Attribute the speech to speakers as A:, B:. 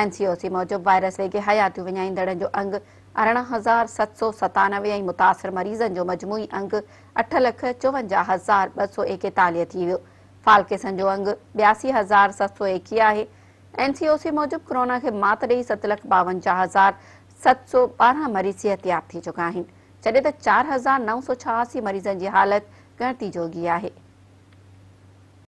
A: N C O C मूजिबियूं विञाईंदड़ जो अंग अरिड़हं हज़ार सत सौ सतानवे ऐं मुतासिर मरीज़नि जो मजमूई अंग अठ लख चोवंजाहु हज़ार ॿ सौ एकतालीह थी वियो फालकेसन जो अंग ॿियासी हज़ार सत सौ एकवीह आहे एन मूजिबि कोरोना खे मात ॾेई हज़ार सत सौ ॿारहं मरीज़ थी चुका आहिनि चार हज़ार नव सौ मरीज़नि जी हालति जोगी आहे